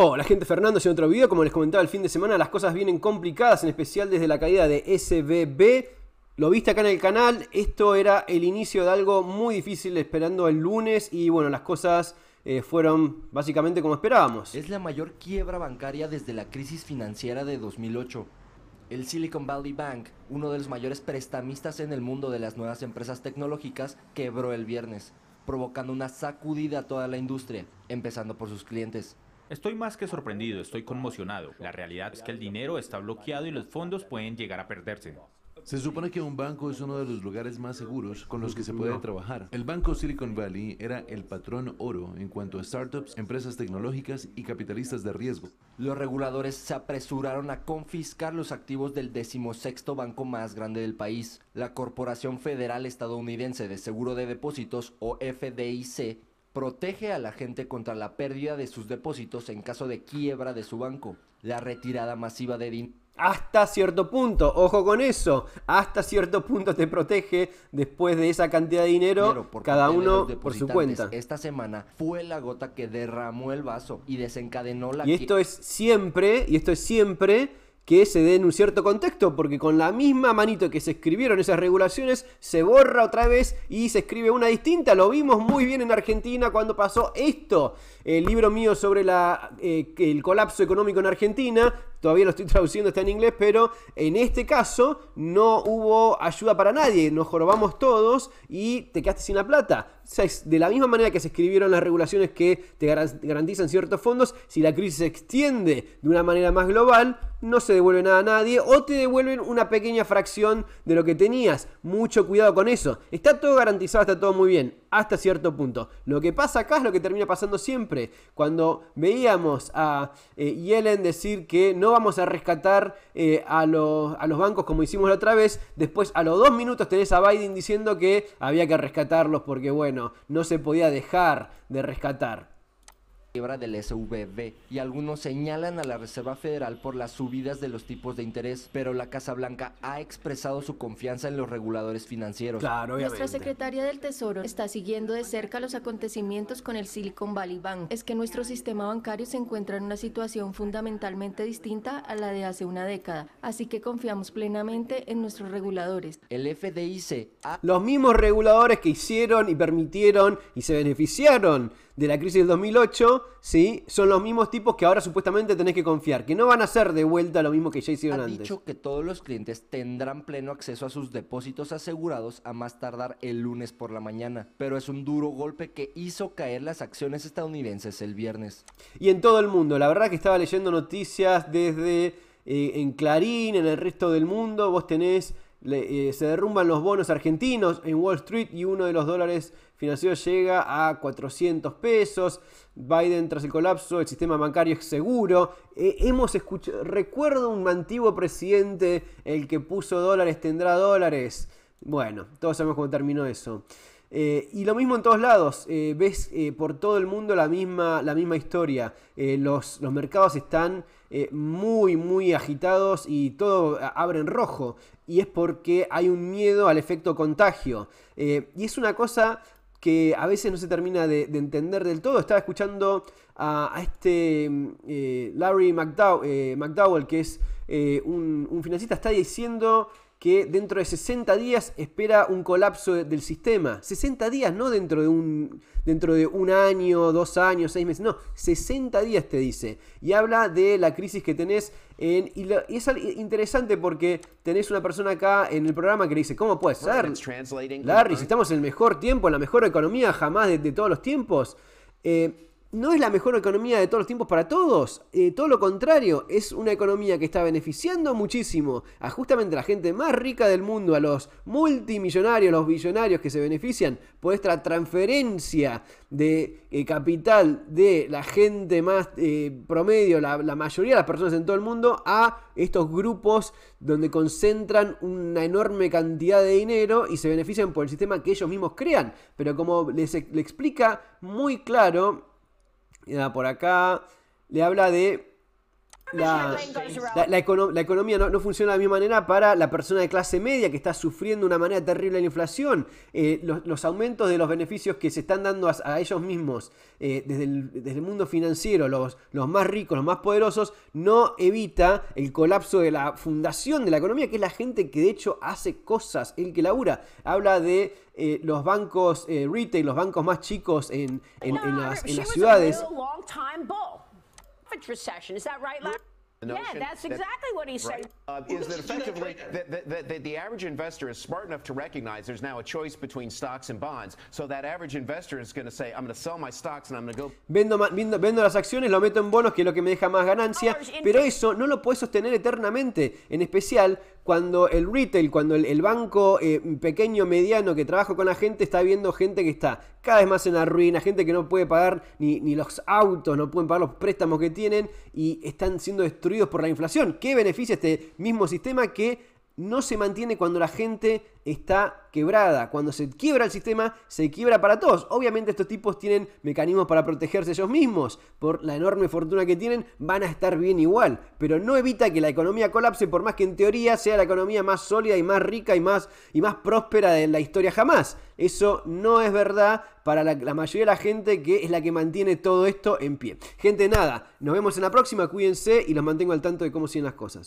Oh, la gente, Fernando, en otro video. Como les comentaba el fin de semana, las cosas vienen complicadas, en especial desde la caída de SBB. Lo viste acá en el canal, esto era el inicio de algo muy difícil esperando el lunes y bueno, las cosas eh, fueron básicamente como esperábamos. Es la mayor quiebra bancaria desde la crisis financiera de 2008. El Silicon Valley Bank, uno de los mayores prestamistas en el mundo de las nuevas empresas tecnológicas, quebró el viernes, provocando una sacudida a toda la industria, empezando por sus clientes. Estoy más que sorprendido, estoy conmocionado. La realidad es que el dinero está bloqueado y los fondos pueden llegar a perderse. Se supone que un banco es uno de los lugares más seguros con los que se puede trabajar. El banco Silicon Valley era el patrón oro en cuanto a startups, empresas tecnológicas y capitalistas de riesgo. Los reguladores se apresuraron a confiscar los activos del decimosexto banco más grande del país, la Corporación Federal Estadounidense de Seguro de Depósitos o FDIC, protege a la gente contra la pérdida de sus depósitos en caso de quiebra de su banco, la retirada masiva de dinero. Hasta cierto punto, ojo con eso, hasta cierto punto te protege después de esa cantidad de dinero, por cada uno por su cuenta. Esta semana fue la gota que derramó el vaso y desencadenó la... Y esto es siempre, y esto es siempre que se dé en un cierto contexto, porque con la misma manito que se escribieron esas regulaciones, se borra otra vez y se escribe una distinta. Lo vimos muy bien en Argentina cuando pasó esto. El libro mío sobre la, eh, el colapso económico en Argentina todavía lo estoy traduciendo, está en inglés, pero en este caso no hubo ayuda para nadie, nos jorobamos todos y te quedaste sin la plata. de la misma manera que se escribieron las regulaciones que te garantizan ciertos fondos, si la crisis se extiende de una manera más global, no se devuelve nada a nadie o te devuelven una pequeña fracción de lo que tenías. Mucho cuidado con eso. Está todo garantizado, está todo muy bien hasta cierto punto. Lo que pasa acá es lo que termina pasando siempre. Cuando veíamos a eh, Yellen decir que no vamos a rescatar eh, a, los, a, los bancos como hicimos la otra vez, después a los dos minutos tenés a Biden diciendo que había que rescatarlos porque, bueno, no se podía dejar de rescatar del SVB y algunos señalan a la Reserva Federal por las subidas de los tipos de interés, pero la Casa Blanca ha expresado su confianza en los reguladores financieros. Claro, Nuestra secretaria del Tesoro está siguiendo de cerca los acontecimientos con el Silicon Valley Bank. Es que nuestro sistema bancario se encuentra en una situación fundamentalmente distinta a la de hace una década, así que confiamos plenamente en nuestros reguladores. El FDIC Los mismos reguladores que hicieron y permitieron y se beneficiaron de la crisis del 2008 ¿sí? son los mismos tipos que ahora supuestamente tenés que confiar, que no van a ser de vuelta lo mismo que ya hicieron antes. dicho que todos los clientes tendrán pleno acceso a sus depósitos asegurados a más tardar el lunes por la mañana, pero es un duro golpe que hizo caer las acciones estadounidenses el viernes. Y en todo el mundo, la verdad que estaba leyendo noticias desde eh, en Clarín, en el resto del mundo, vos tenés eh, se derrumban los bonos argentinos en Wall Street y uno de los dólares financieros llega a 400 pesos. Biden tras el colapso, el sistema bancario es seguro. Eh, hemos escuchado, recuerdo un antiguo presidente, el que puso dólares tendrá dólares. Bueno, todos sabemos cómo terminó eso. Eh, y lo mismo en todos lados, ves por todo el mundo la misma, la misma historia. Los, los mercados están eh, muy, muy agitados y todo abre en rojo. Y es porque hay un miedo al efecto contagio. Eh, y es una cosa que a veces no se termina de, entender del todo. Estaba escuchando a, este mm, eh, Larry McDowell, que es un, un financista, está diciendo que dentro de 60 días espera un colapso del sistema. 60 días, no dentro de un, dentro de un año, dos años, seis meses, no, 60 días te dice. Y habla de la crisis que tenés. En, y, es interesante porque tenés una persona acá en el programa que le dice, ¿cómo puede ser? Larry, si estamos en el mejor tiempo, en la mejor economía jamás de, todos los tiempos. Eh, no es la mejor economía de todos los tiempos para todos. Eh, todo lo contrario, es una economía que está beneficiando muchísimo a justamente la gente más rica del mundo, a los multimillonarios, los billonarios que se benefician por esta transferencia de eh, capital de la gente más eh, promedio, la, mayoría de las personas en todo el mundo, a estos grupos donde concentran una enorme cantidad de dinero y se benefician por el sistema que ellos mismos crean. Pero como les explica muy claro y por acá. Le habla de la, la, economía no, funciona de la misma manera para la persona de clase media que está sufriendo de una manera terrible la inflación, eh, los, aumentos de los beneficios que se están dando a, ellos mismos eh, desde, el, desde, el, mundo financiero, los, los más ricos, los más poderosos, no evita el colapso de la fundación de la economía, que es la gente que de hecho hace cosas, el que labura. Habla de eh, los bancos retail, los bancos más chicos en, las, en las ciudades. recession. Is that right, Larry? yeah, that's that, exactly what he said. Right, uh, is that effectively that, the average investor is smart enough to recognize there's now a choice between stocks and bonds. So that average investor is going to say, I'm going to sell my stocks and I'm going to go. Vendo, vendo, vendo las acciones, lo meto en bonos, que es lo que me deja más ganancia. Pero eso no lo puedes sostener eternamente, en especial cuando el retail, cuando el, banco eh, pequeño, mediano que trabaja con la gente está viendo gente que está cada vez más en la ruina, gente que no puede pagar ni, ni los autos, no pueden pagar los préstamos que tienen y están siendo destruidos por la inflación. ¿Qué beneficia este mismo sistema que no se mantiene cuando la gente está quebrada. Cuando se quiebra el sistema, se quiebra para todos. Obviamente estos tipos tienen mecanismos para protegerse ellos mismos. Por la enorme fortuna que tienen, van a estar bien igual. Pero no evita que la economía colapse, por más que en teoría sea la economía más sólida y más rica y más, y más próspera de la historia jamás. Eso no es verdad para la, la mayoría de la gente que es la que mantiene todo esto en pie. Gente, nada, nos vemos en la próxima, cuídense y los mantengo al tanto de cómo siguen las cosas.